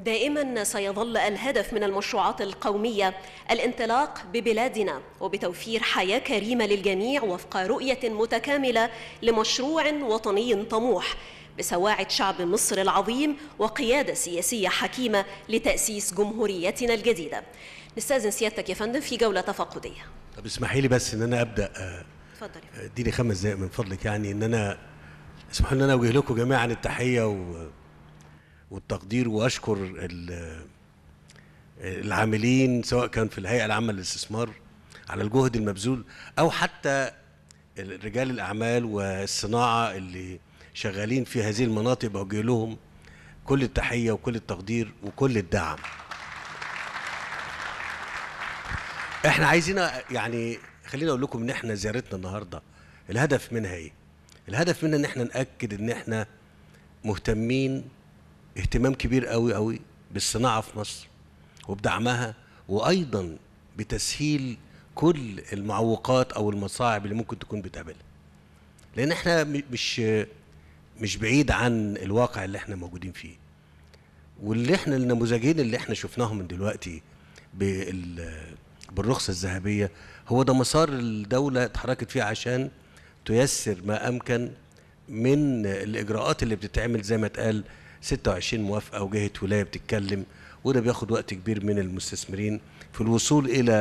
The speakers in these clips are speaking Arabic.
دائما سيظل الهدف من المشروعات القوميه الانطلاق ببلادنا وبتوفير حياه كريمه للجميع وفق رؤيه متكامله لمشروع وطني طموح بسواعد شعب مصر العظيم وقياده سياسيه حكيمه لتاسيس جمهوريتنا الجديده. نستاذن سيادتك يا فندم في جوله تفقديه. طب اسمحي لي بس ان انا ابدا آه، اتفضل اديني خمس دقائق من فضلك يعني ان انا اسمحوا لي ان انا اوجه لكم جميعا التحيه و والتقدير واشكر العاملين سواء كان في الهيئه العامه للاستثمار على الجهد المبذول او حتى رجال الاعمال والصناعه اللي شغالين في هذه المناطق بوجه لهم كل التحيه وكل التقدير وكل الدعم احنا عايزين يعني خليني اقول لكم ان احنا زيارتنا النهارده الهدف منها ايه الهدف منها ان احنا ناكد ان احنا مهتمين اهتمام كبير قوي قوي بالصناعة في مصر وبدعمها وأيضا بتسهيل كل المعوقات أو المصاعب اللي ممكن تكون بتقابلها لأن احنا مش مش بعيد عن الواقع اللي احنا موجودين فيه واللي احنا النموذجين اللي احنا شفناهم من دلوقتي بال بالرخصة الذهبية هو ده مسار الدولة اتحركت فيه عشان تيسر ما أمكن من الإجراءات اللي بتتعمل زي ما اتقال 26 موافقه وجهه ولايه بتتكلم وده بياخد وقت كبير من المستثمرين في الوصول الى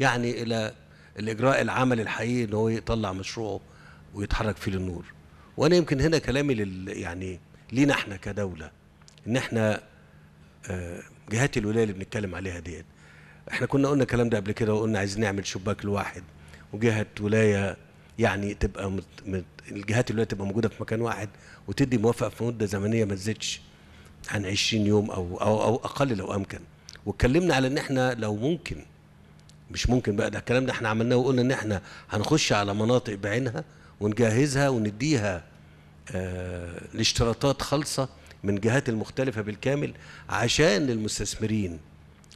يعني الى الاجراء العمل الحقيقي ان هو يطلع مشروعه ويتحرك فيه للنور وانا يمكن هنا كلامي لل يعني لينا احنا كدوله ان احنا آه، جهات الولايه اللي بنتكلم عليها ديت احنا كنا قلنا الكلام ده قبل كده وقلنا عايزين نعمل شباك لواحد وجهه ولايه يعني تبقى مت... مت... الجهات اللي تبقى موجوده في مكان واحد وتدي موافقه في مده زمنيه ما تزيدش عن 20 يوم او او او اقل لو امكن واتكلمنا على ان احنا لو ممكن مش ممكن بقى ده الكلام ده احنا عملناه وقلنا ان احنا هنخش على مناطق بعينها ونجهزها ونديها آه الاشتراطات خالصه من جهات المختلفه بالكامل عشان المستثمرين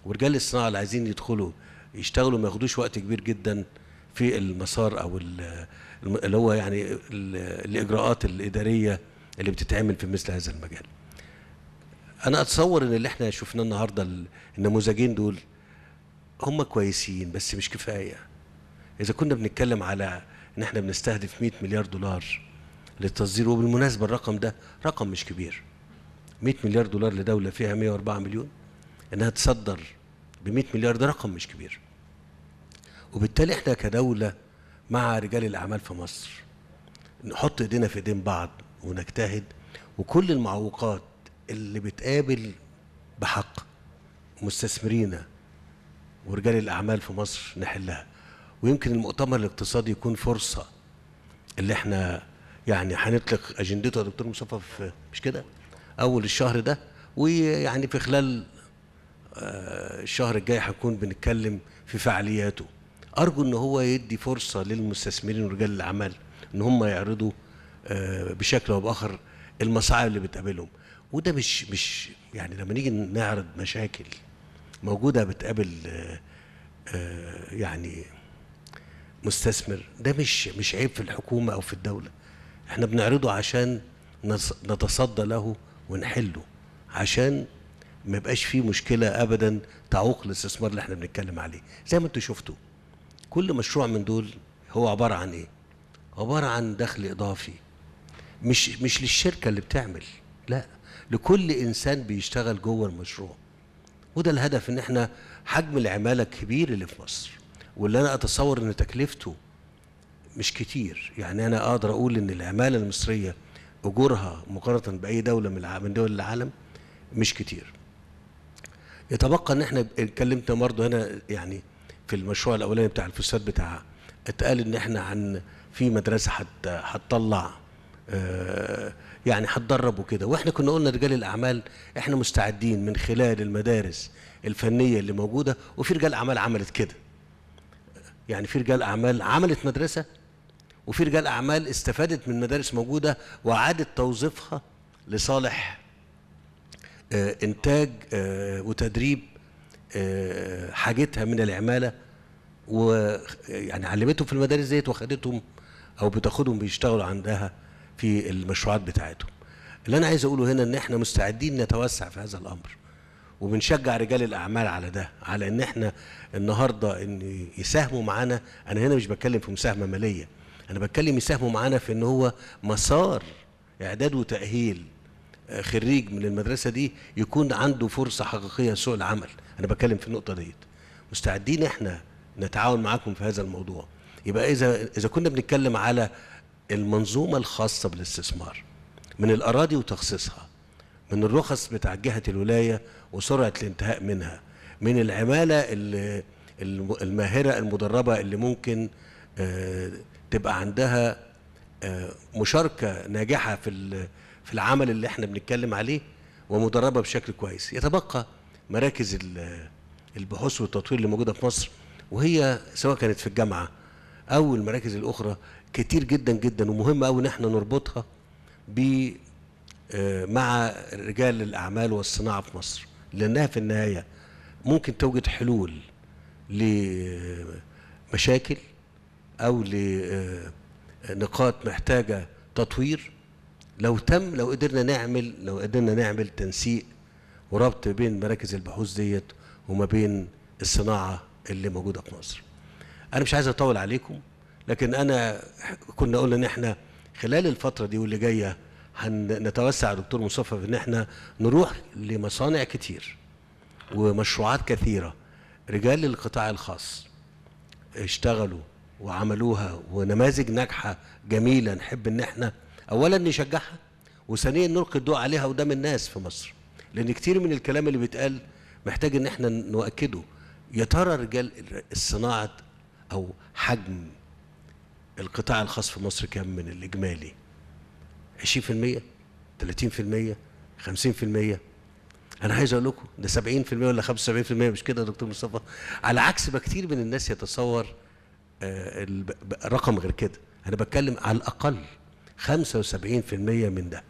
ورجال الصناعه اللي عايزين يدخلوا يشتغلوا ما ياخدوش وقت كبير جدا في المسار او اللي هو يعني الاجراءات الاداريه اللي بتتعمل في مثل هذا المجال انا اتصور ان اللي احنا شفناه النهارده النموذجين دول هم كويسين بس مش كفايه اذا كنا بنتكلم على ان احنا بنستهدف 100 مليار دولار للتصدير وبالمناسبه الرقم ده رقم مش كبير 100 مليار دولار لدوله فيها 104 مليون انها تصدر ب 100 مليار ده رقم مش كبير وبالتالي احنا كدولة مع رجال الأعمال في مصر نحط ايدينا في ايدين بعض ونجتهد وكل المعوقات اللي بتقابل بحق مستثمرينا ورجال الأعمال في مصر نحلها ويمكن المؤتمر الاقتصادي يكون فرصة اللي احنا يعني هنطلق اجندته يا دكتور مصطفى في مش كده اول الشهر ده ويعني في خلال آه، الشهر الجاي هنكون بنتكلم في فعالياته ارجو ان هو يدي فرصه للمستثمرين ورجال الاعمال ان هم يعرضوا آه، بشكل او باخر المصاعب اللي بتقابلهم وده مش مش يعني لما نيجي نعرض مشاكل موجوده بتقابل آه، آه، يعني مستثمر ده مش مش عيب في الحكومه او في الدوله احنا بنعرضه عشان نتصدى له ونحله عشان ما يبقاش فيه مشكله ابدا تعوق الاستثمار اللي احنا بنتكلم عليه زي ما انتم شفتوا كل مشروع من دول هو عبارة عن إيه؟ عبارة عن دخل إضافي مش مش للشركة اللي بتعمل لا لكل إنسان بيشتغل جوه المشروع وده الهدف إن إحنا حجم العمالة الكبير اللي في مصر واللي أنا أتصور إن تكلفته مش كتير يعني أنا أقدر أقول إن العمالة المصرية أجورها مقارنة بأي دولة من من دول العالم مش كتير يتبقى إن إحنا اتكلمت برضه هنا يعني في المشروع الاولاني بتاع الفساد بتاعها اتقال ان احنا عن في مدرسه هتطلع اه يعني هتدرب وكده واحنا كنا قلنا رجال الاعمال احنا مستعدين من خلال المدارس الفنيه اللي موجوده وفي رجال اعمال عملت كده يعني في رجال اعمال عملت مدرسه وفي رجال اعمال استفادت من مدارس موجوده واعادت توظيفها لصالح آه، انتاج آه، وتدريب حاجتها من العماله ويعني علمتهم في المدارس ديت وخدتهم او بتاخدهم بيشتغلوا عندها في المشروعات بتاعتهم. اللي انا عايز اقوله هنا ان احنا مستعدين نتوسع في هذا الامر وبنشجع رجال الاعمال على ده على ان احنا النهارده ان يساهموا معانا انا هنا مش بتكلم في مساهمه ماليه انا بتكلم يساهموا معانا في ان هو مسار اعداد وتاهيل خريج من المدرسة دي يكون عنده فرصة حقيقية لسوق العمل أنا بتكلم في النقطة ديت مستعدين إحنا نتعاون معاكم في هذا الموضوع يبقى إذا إذا كنا بنتكلم على المنظومة الخاصة بالاستثمار من الأراضي وتخصيصها من الرخص بتاع جهة الولاية وسرعة الانتهاء منها من العمالة الماهرة المدربة اللي ممكن آه، تبقى عندها مشاركه ناجحه في في العمل اللي احنا بنتكلم عليه ومدربه بشكل كويس يتبقى مراكز البحوث والتطوير اللي موجوده في مصر وهي سواء كانت في الجامعه او المراكز الاخرى كتير جدا جدا ومهم قوي ان احنا نربطها ب آه، مع رجال الاعمال والصناعه في مصر لانها في النهايه ممكن توجد حلول لمشاكل او ل آه، نقاط محتاجة تطوير لو تم لو قدرنا نعمل لو قدرنا نعمل تنسيق وربط بين مراكز البحوث ديت وما بين الصناعة اللي موجودة في مصر أنا مش عايز أطول عليكم لكن أنا كنا قلنا إن إحنا خلال الفترة دي واللي جاية هنتوسع دكتور مصطفى في إن إحنا نروح لمصانع كتير ومشروعات كثيرة رجال القطاع الخاص اشتغلوا وعملوها ونماذج ناجحه جميله نحب ان احنا اولا نشجعها وثانيا نلقي الضوء عليها قدام الناس في مصر لان كتير من الكلام اللي بيتقال محتاج ان احنا نؤكده يا ترى رجال الصناعه او حجم القطاع الخاص في مصر كام من الاجمالي 20% 30% 50% انا عايز اقول لكم ده 70% ولا 75% مش كده يا دكتور مصطفى على عكس ما كتير من الناس يتصور آه، رقم غير كده انا بتكلم على الاقل 75% من ده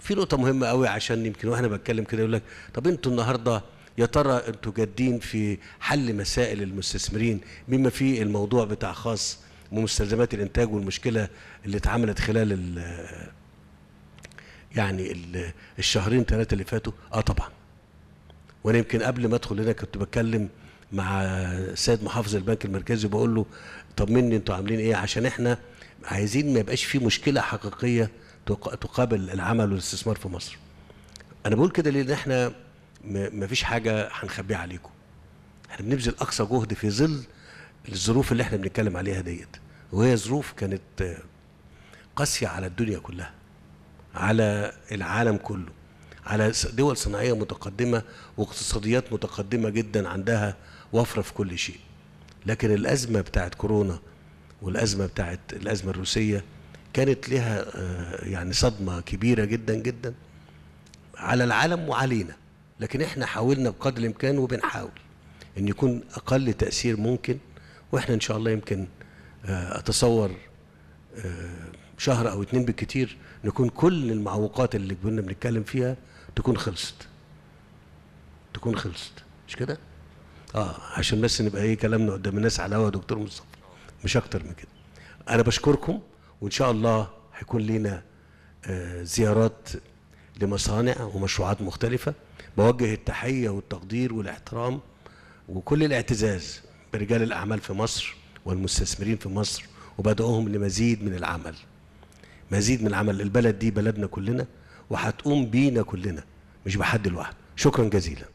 في نقطة مهمة قوي عشان يمكن واحنا بتكلم كده يقول لك طب انتوا النهارده يا ترى انتوا جادين في حل مسائل المستثمرين بما في الموضوع بتاع خاص ومستلزمات الانتاج والمشكلة اللي اتعملت خلال يعني الشهرين ثلاثة اللي فاتوا اه طبعا وانا يمكن قبل ما ادخل هنا كنت بتكلم مع السيد محافظ البنك المركزي بقول له طمني انتوا عاملين ايه عشان احنا عايزين ما يبقاش في مشكله حقيقيه تقابل العمل والاستثمار في مصر. انا بقول كده ليه؟ لان احنا ما فيش حاجه هنخبيها عليكم. احنا بنبذل اقصى جهد في ظل الظروف اللي احنا بنتكلم عليها ديت وهي ظروف كانت قاسيه على الدنيا كلها. على العالم كله. على دول صناعيه متقدمه واقتصاديات متقدمه جدا عندها وفرة في كل شيء لكن الأزمة بتاعت كورونا والأزمة بتاعت الأزمة الروسية كانت لها آه، يعني صدمة كبيرة جدا جدا على العالم وعلينا لكن احنا حاولنا بقدر الامكان وبنحاول ان يكون اقل تاثير ممكن واحنا ان شاء الله يمكن آه، اتصور آه، شهر او اتنين بالكتير نكون كل المعوقات اللي كنا بنتكلم فيها تكون خلصت تكون خلصت مش كده؟ اه عشان بس نبقى ايه كلامنا قدام الناس على هوا دكتور مصطفى مش اكتر من كده انا بشكركم وان شاء الله هيكون لينا آه، زيارات لمصانع ومشروعات مختلفه بوجه التحيه والتقدير والاحترام وكل الاعتزاز برجال الاعمال في مصر والمستثمرين في مصر وبدؤهم لمزيد من العمل مزيد من العمل البلد دي بلدنا كلنا وهتقوم بينا كلنا مش بحد لوحده شكرا جزيلا